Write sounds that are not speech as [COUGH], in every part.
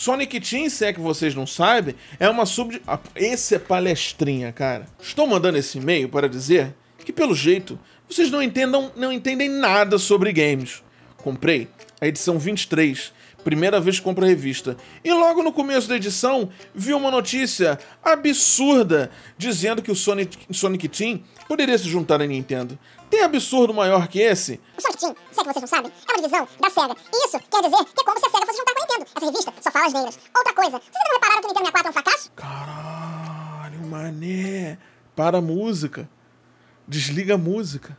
Sonic Team, se é que vocês não sabem, é uma sub... Ah, esse é palestrinha, cara. Estou mandando esse e-mail para dizer que, pelo jeito, vocês não, entendam, não entendem nada sobre games. Comprei a edição 23 primeira vez que compra revista. E logo no começo da edição, vi uma notícia absurda dizendo que o Sonic, Sonic Team poderia se juntar à Nintendo. Tem absurdo maior que esse? O Sonic Team, se é que vocês não sabem, é uma divisão da SEGA. E isso quer dizer que é como se a SEGA fosse juntar com a Nintendo. Essa revista só fala asneiras. Outra coisa, vocês não repararam que o Nintendo 64 é um fracasso? Caralho, mané. Para a música. Desliga a música.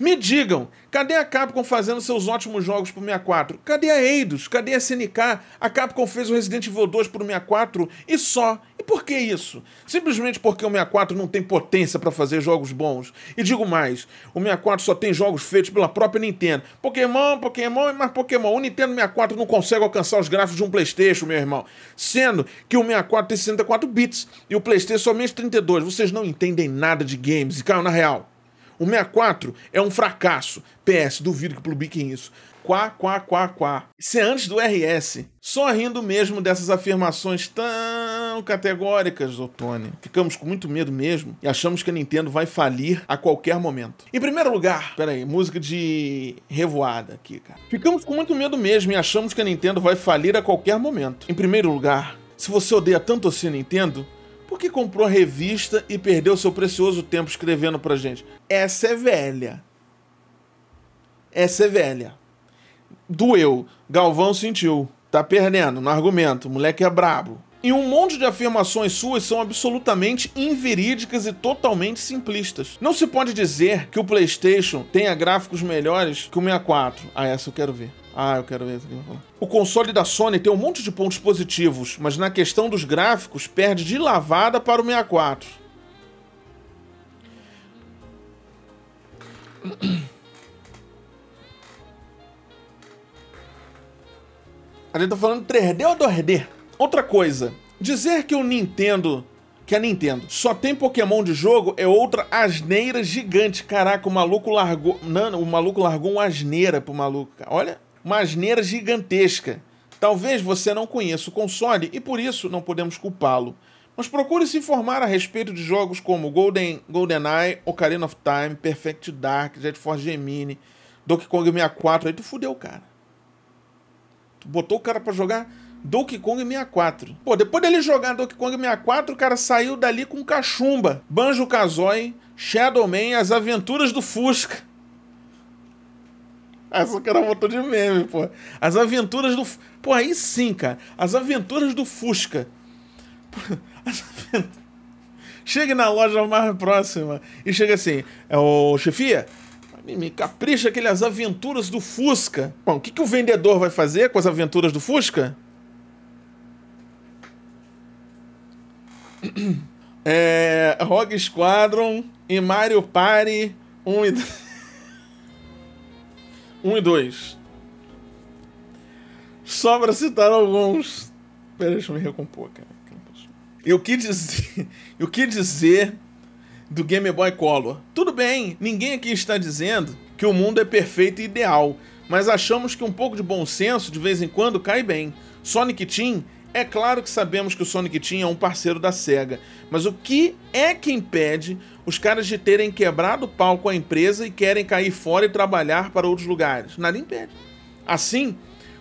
Me digam, cadê a Capcom fazendo seus ótimos jogos pro 64? Cadê a Eidos? Cadê a SNK? A Capcom fez o Resident Evil 2 pro 64 e só. E por que isso? Simplesmente porque o 64 não tem potência para fazer jogos bons. E digo mais, o 64 só tem jogos feitos pela própria Nintendo. Pokémon, Pokémon e mais Pokémon. O Nintendo 64 não consegue alcançar os gráficos de um PlayStation, meu irmão. Sendo que o 64 tem 64 bits e o PlayStation somente 32. Vocês não entendem nada de games e caiu na real. O 64 é um fracasso. PS, duvido que publiquem isso. Quá, quá, quá, quá. Isso é antes do RS. Só rindo mesmo dessas afirmações tão categóricas, Otone. Ficamos com muito medo mesmo e achamos que a Nintendo vai falir a qualquer momento. Em primeiro lugar, peraí, música de revoada aqui, cara. Ficamos com muito medo mesmo e achamos que a Nintendo vai falir a qualquer momento. Em primeiro lugar, se você odeia tanto assim a Nintendo, por que comprou a revista e perdeu seu precioso tempo escrevendo pra gente? Essa é velha. Essa é velha. Doeu. Galvão sentiu. Tá perdendo no argumento. O moleque é brabo. E um monte de afirmações suas são absolutamente inverídicas e totalmente simplistas. Não se pode dizer que o PlayStation tenha gráficos melhores que o 64. Ah, essa eu quero ver. Ah, eu quero ver isso aqui. O console da Sony tem um monte de pontos positivos, mas na questão dos gráficos, perde de lavada para o 64. A gente tá falando 3D ou 2D? Outra coisa, dizer que o Nintendo que a é Nintendo. Só tem Pokémon de jogo é outra asneira gigante. Caraca, o maluco largou. Não, o maluco largou uma asneira pro maluco. Olha, uma asneira gigantesca. Talvez você não conheça o console e por isso não podemos culpá-lo. Mas procure se informar a respeito de jogos como Golden, GoldenEye, Ocarina of Time, Perfect Dark, Jet Force Gemini, Donkey Kong 64. Aí tu fudeu o cara. Tu botou o cara para jogar Donkey Kong 64. Pô, depois dele jogar Donkey Kong 64, o cara saiu dali com cachumba. Banjo-Kazooie, Shadow Man, As Aventuras do Fusca. [LAUGHS] Essa que era motor de meme, pô. As aventuras do. Pô, aí sim, cara. As aventuras do Fusca. [LAUGHS] as aventuras. Chegue na loja mais próxima e chega assim: é o chefia? Me capricha aquelas aventuras do Fusca. Bom, o que, que o vendedor vai fazer com as aventuras do Fusca? [CLEARS THROAT] É. Rogue Squadron e Mario Party 1 e 2. 1 e 2. Só pra citar alguns. Pera, deixa eu me recompor, cara. Eu quis dizer, eu quis dizer do Game Boy Color. Tudo bem, ninguém aqui está dizendo que o mundo é perfeito e ideal, mas achamos que um pouco de bom senso de vez em quando cai bem. Sonic Team é claro que sabemos que o Sonic Team é um parceiro da SEGA, mas o que é que impede os caras de terem quebrado o pau com a empresa e querem cair fora e trabalhar para outros lugares? Nada impede. Assim,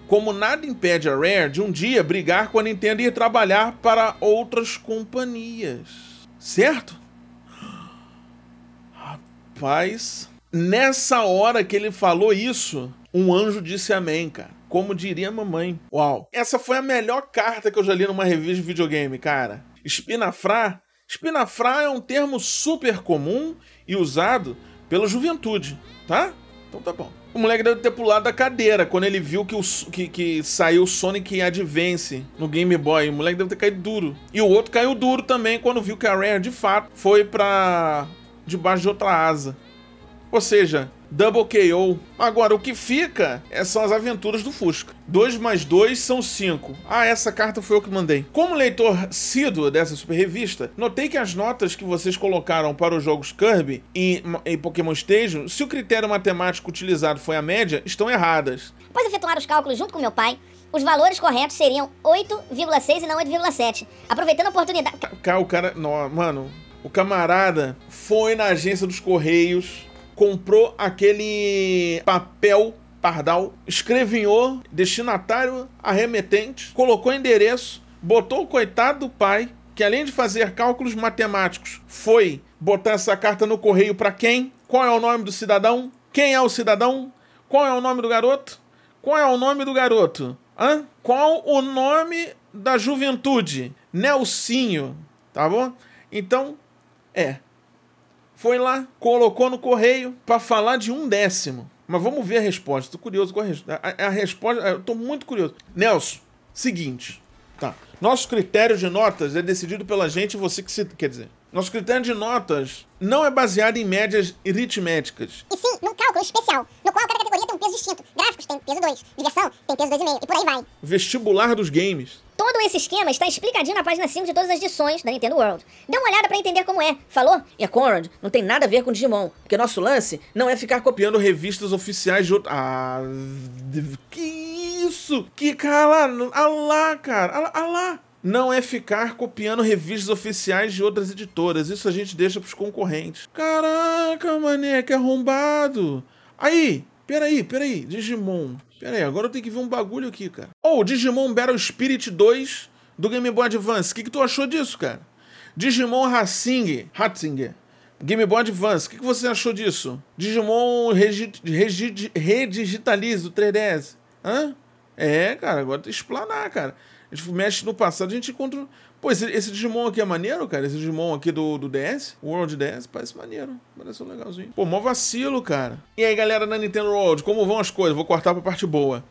como nada impede a Rare de um dia brigar com a Nintendo e ir trabalhar para outras companhias. Certo? Rapaz, nessa hora que ele falou isso, um anjo disse amém, cara. Como diria a mamãe. Uau. Essa foi a melhor carta que eu já li numa revista de videogame, cara. Espinafrar? Espinafrar é um termo super comum e usado pela juventude, tá? Então tá bom. O moleque deve ter pulado da cadeira quando ele viu que, o, que, que saiu Sonic Advance no Game Boy. O moleque deve ter caído duro. E o outro caiu duro também quando viu que a Rare, de fato, foi pra debaixo de outra asa. Ou seja, Double KO. Agora, o que fica é, são as aventuras do Fusca. 2 mais 2 são 5. Ah, essa carta foi eu que mandei. Como leitor assíduo dessa super revista, notei que as notas que vocês colocaram para os jogos Kirby e, e Pokémon Stadium, se o critério matemático utilizado foi a média, estão erradas. Após efetuar os cálculos junto com meu pai, os valores corretos seriam 8,6 e não 8,7. Aproveitando a oportunidade... O cara... Não, mano, o camarada foi na agência dos Correios comprou aquele papel pardal, escrevinhou, destinatário, arremetente, colocou endereço, botou o coitado do pai, que além de fazer cálculos matemáticos, foi botar essa carta no correio para quem? Qual é o nome do cidadão? Quem é o cidadão? Qual é o nome do garoto? Qual é o nome do garoto? Hã? Qual o nome da juventude? Nelsinho, tá bom? Então, é, foi lá, colocou no correio para falar de um décimo. Mas vamos ver a resposta. Tô curioso com a, a, a resposta. Eu tô muito curioso. Nelson, seguinte. Tá. Nosso critério de notas é decidido pela gente e você que se. Quer dizer, nosso critério de notas não é baseado em médias aritméticas. E sim, num cálculo especial, no qual cada categoria tem um peso distinto. Gráficos tem peso 2, diversão tem peso 2,5 e por aí vai. Vestibular dos games. Todo esse esquema está explicadinho na página 5 de todas as edições da Nintendo World. Dê uma olhada para entender como é, falou? E a Conrad não tem nada a ver com Digimon, porque nosso lance não é ficar copiando revistas oficiais de outro... Ah... Que isso? Que ah cara... Alá, ah cara. Ah Alá não é ficar copiando revistas oficiais de outras editoras. Isso a gente deixa pros concorrentes. Caraca, mané, que arrombado. Aí, Peraí, peraí, Digimon. Peraí, agora eu tenho que ver um bagulho aqui, cara. Oh, Digimon Battle Spirit 2 do Game Boy Advance. O que, que tu achou disso, cara? Digimon Hatsing, Hatzinger. Game Boy Advance, o que, que você achou disso? Digimon regi, regi, redigitaliza o 3DS. Hã? É, cara, agora tem que explanar, cara. A gente mexe no passado, a gente encontra Pô, esse, esse, Digimon aqui é maneiro, cara? Esse Digimon aqui do, do DS, World DS, parece maneiro. Parece um legalzinho. Pô, mó vacilo, cara. E aí, galera da Nintendo World, como vão as coisas? Vou cortar pra parte boa.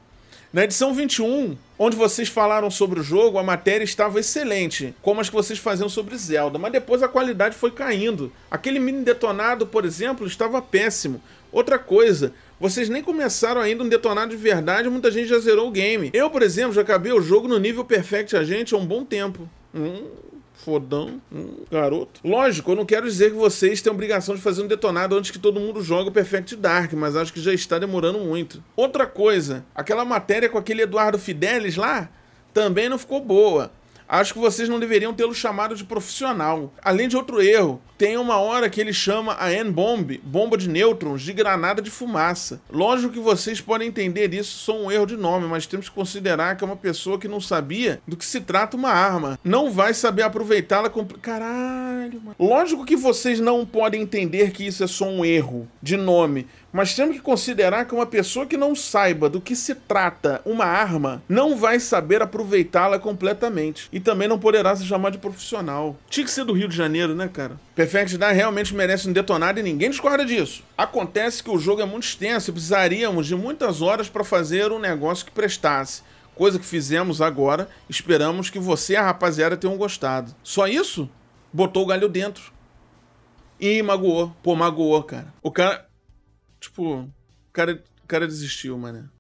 Na edição 21, onde vocês falaram sobre o jogo, a matéria estava excelente, como as que vocês faziam sobre Zelda, mas depois a qualidade foi caindo. Aquele mini detonado, por exemplo, estava péssimo. Outra coisa, vocês nem começaram ainda um detonado de verdade, muita gente já zerou o game. Eu, por exemplo, já acabei o jogo no nível Perfect Agente há um bom tempo. Hum, fodão, hum, garoto. Lógico, eu não quero dizer que vocês têm obrigação de fazer um detonado antes que todo mundo jogue o Perfect Dark, mas acho que já está demorando muito. Outra coisa, aquela matéria com aquele Eduardo Fidelis lá também não ficou boa. Acho que vocês não deveriam tê-lo chamado de profissional. Além de outro erro, tem uma hora que ele chama a N-Bomb, bomba de nêutrons, de granada de fumaça. Lógico que vocês podem entender isso só um erro de nome, mas temos que considerar que é uma pessoa que não sabia do que se trata uma arma. Não vai saber aproveitá-la com... Caralho, mano. Lógico que vocês não podem entender que isso é só um erro de nome, mas temos que considerar que uma pessoa que não saiba do que se trata uma arma não vai saber aproveitá-la completamente e também não poderá se chamar de profissional. Tinha que ser do Rio de Janeiro, né, cara? Perfect Dark realmente merece um detonado e ninguém discorda disso. Acontece que o jogo é muito extenso e precisaríamos de muitas horas para fazer um negócio que prestasse coisa que fizemos agora. Esperamos que você e a rapaziada tenham gostado. Só isso? Botou o galho dentro. E magoou. Pô, magoou, cara. O cara. Tipo, o cara, o cara desistiu, mano.